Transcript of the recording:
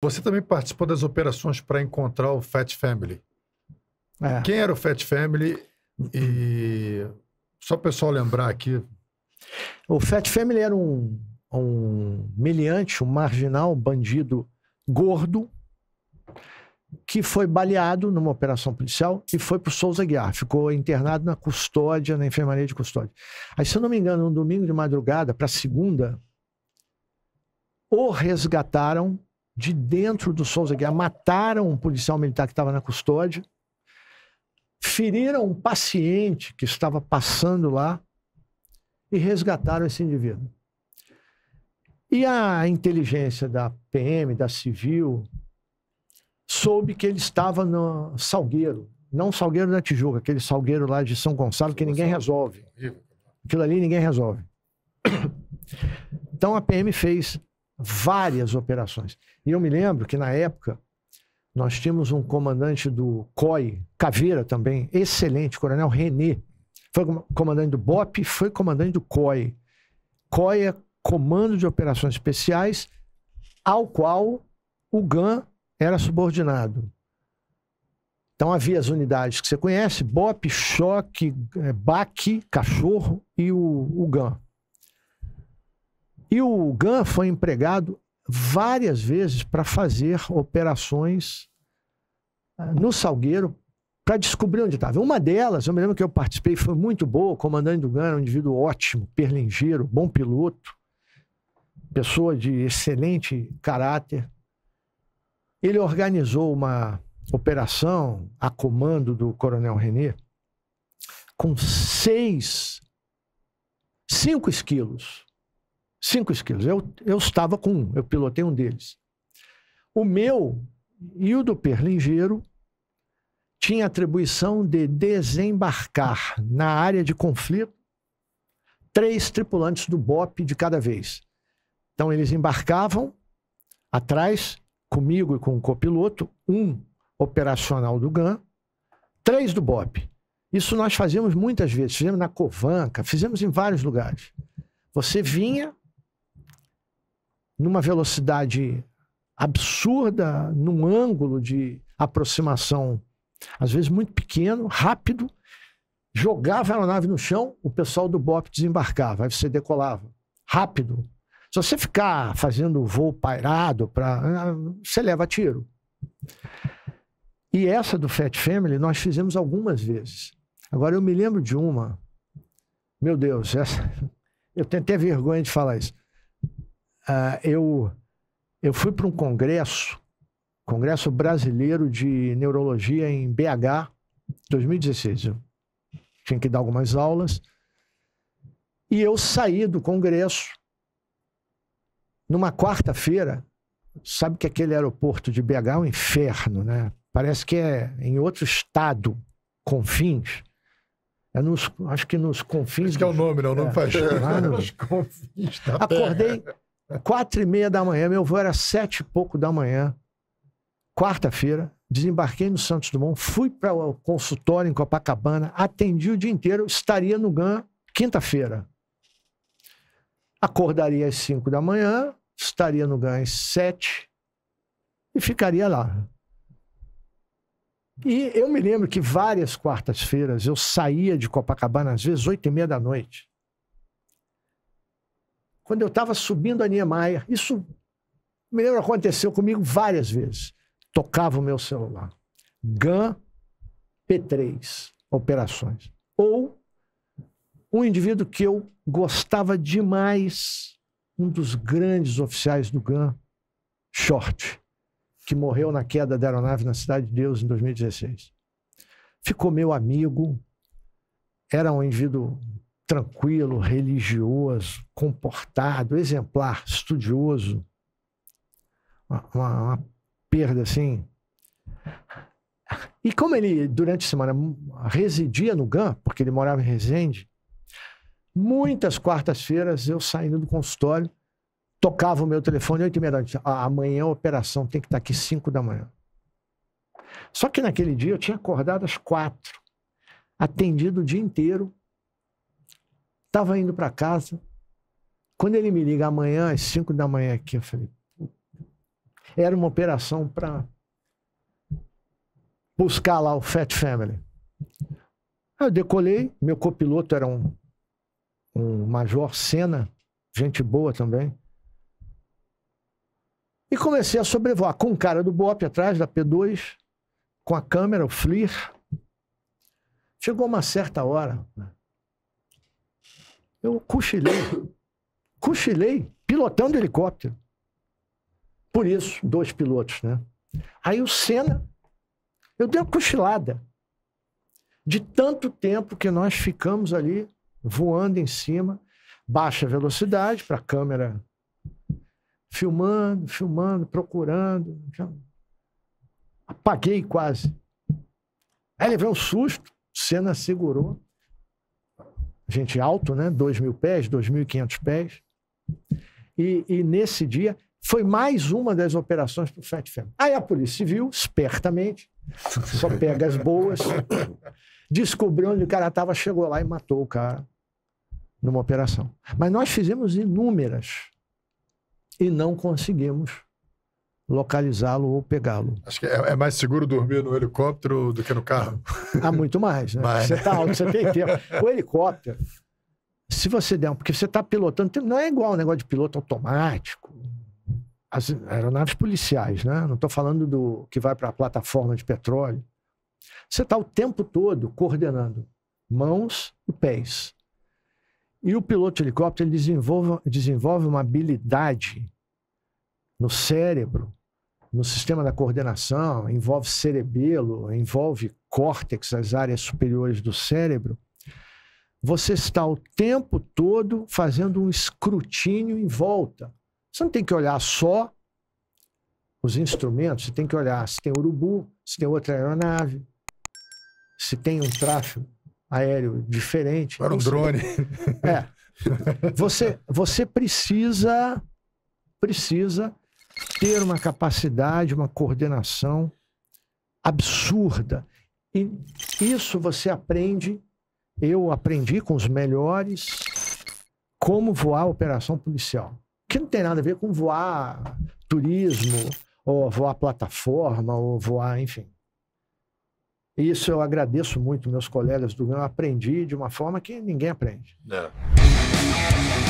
Você também participou das operações para encontrar o Fat Family. É. Quem era o Fat Family? E só o pessoal lembrar aqui. O Fat Family era um, um miliante, um marginal, um bandido gordo, que foi baleado numa operação policial e foi para o Souza Guiar. Ficou internado na custódia, na enfermaria de custódia. Aí, se eu não me engano, um domingo de madrugada para segunda, o resgataram de dentro do Souza Guerra, mataram um policial militar que estava na custódia, feriram um paciente que estava passando lá e resgataram esse indivíduo. E a inteligência da PM, da Civil, soube que ele estava no Salgueiro, não Salgueiro da Tijuca, aquele Salgueiro lá de São Gonçalo que ninguém resolve. Aquilo ali ninguém resolve. Então a PM fez várias operações. E eu me lembro que na época nós tínhamos um comandante do COI, Caveira também, excelente, Coronel René. Foi comandante do BOP, foi comandante do COI. COI é Comando de Operações Especiais, ao qual o GAN era subordinado. Então havia as unidades que você conhece, BOP, Choque, eh, BAC, Cachorro e o, o GAN. E o GAN foi empregado várias vezes para fazer operações ah, no Salgueiro para descobrir onde estava. Uma delas, eu me lembro que eu participei, foi muito boa, o comandante do GAN era um indivíduo ótimo, perlingeiro, bom piloto, pessoa de excelente caráter. Ele organizou uma operação a comando do coronel René com seis, cinco esquilos Cinco esquilos. Eu, eu estava com um, eu pilotei um deles. O meu e o do Perlingeiro tinha atribuição de desembarcar na área de conflito três tripulantes do BOP de cada vez. Então, eles embarcavam atrás, comigo e com o copiloto, um operacional do GAN, três do BOP. Isso nós fazíamos muitas vezes, fizemos na Covanca, fizemos em vários lugares. Você vinha, numa velocidade absurda, num ângulo de aproximação, às vezes muito pequeno, rápido, jogava a aeronave no chão, o pessoal do BOP desembarcava, aí você decolava. Rápido. Se você ficar fazendo voo pairado, pra, ah, você leva tiro. E essa do Fat Family nós fizemos algumas vezes. Agora eu me lembro de uma. Meu Deus, essa, eu tenho até vergonha de falar isso uh, eu, eu fui para um congresso, Congresso Brasileiro de Neurologia em BH, 2016. Eu tinha que dar algumas aulas. E eu saí do congresso numa quarta-feira. Sabe que aquele aeroporto de BH é um inferno, né? Parece que é em outro estado, Confins. É nos, acho que nos confins. Acho que é o nome, não, não é, faz. Lá nos confins da Acordei, terra. Quatro e meia da manhã, meu voo era sete e pouco da manhã, quarta-feira, desembarquei no Santos Dumont, fui para o consultório em Copacabana, atendi o dia inteiro, estaria no GAN quinta-feira. Acordaria às cinco da manhã, estaria no GAN às sete e ficaria lá. E eu me lembro que várias quartas-feiras eu saía de Copacabana, às vezes oito e meia da noite quando eu estava subindo a Niemeyer. Isso, me lembro, aconteceu comigo várias vezes. Tocava o meu celular. GAN P3, operações. Ou um indivíduo que eu gostava demais, um dos grandes oficiais do GAN, Short, que morreu na queda da aeronave na Cidade de Deus em 2016. Ficou meu amigo, era um indivíduo tranquilo, religioso, comportado, exemplar, estudioso. Uma, uma, uma, perda assim. E como ele, durante a semana, residia no GAN, porque ele morava em Resende, muitas quartas-feiras eu saindo do consultório, tocava o meu telefone, 8 e meia da noite. Ah, amanhã a operação tem que estar aqui 5 da manhã. Só que naquele dia eu tinha acordado às quatro, atendido o dia inteiro, Tava indo para casa. Quando ele me liga amanhã, às 5 da manhã aqui, eu falei. Era uma operação para buscar lá o Fat Family. Aí eu decolei, meu copiloto era um, um Major Senna, gente boa também. E comecei a sobrevoar com um cara do BOP atrás, da P2, com a câmera, o FLIR. Chegou uma certa hora, né, eu cochilei. cochilei pilotando helicóptero. Por isso, dois pilotos, né? Aí o Senna, eu dei uma cochilada. De tanto tempo que nós ficamos ali voando em cima, baixa velocidade para a câmera filmando, filmando, procurando. Já... Apaguei quase. Aí levei um susto, Senna segurou gente alto, né? 2 mil pés, 2.500 pés. E, e, nesse dia foi mais uma das operações do Fat Fam. Aí a Polícia Civil, espertamente, só pega as boas, descobriu onde o cara estava, chegou lá e matou o cara numa operação. Mas nós fizemos inúmeras e não conseguimos localizá-lo ou pegá-lo. Acho que é, é, mais seguro dormir no helicóptero do que no carro. Há muito mais, né? Mas... Você está alto, você tem tempo. O helicóptero, se você der, porque você está pilotando, não é igual o negócio de piloto automático. As aeronaves policiais, né? Não estou falando do que vai para a plataforma de petróleo. Você está o tempo todo coordenando mãos e pés. E o piloto de helicóptero desenvolve, desenvolve uma habilidade no cérebro no sistema da coordenação, envolve cerebelo, envolve córtex, as áreas superiores do cérebro, você está o tempo todo fazendo um escrutínio em volta. Você não tem que olhar só os instrumentos, você tem que olhar se tem urubu, se tem outra aeronave, se tem um tráfego aéreo diferente. Era um drone. É. Você, você precisa, precisa ter uma capacidade, uma coordenação absurda. E isso você aprende, eu aprendi com os melhores, como voar a operação policial. Que não tem nada a ver com voar turismo, ou voar plataforma, ou voar, enfim. Isso eu agradeço muito meus colegas do GAN. Aprendi de uma forma que ninguém aprende. Não. É.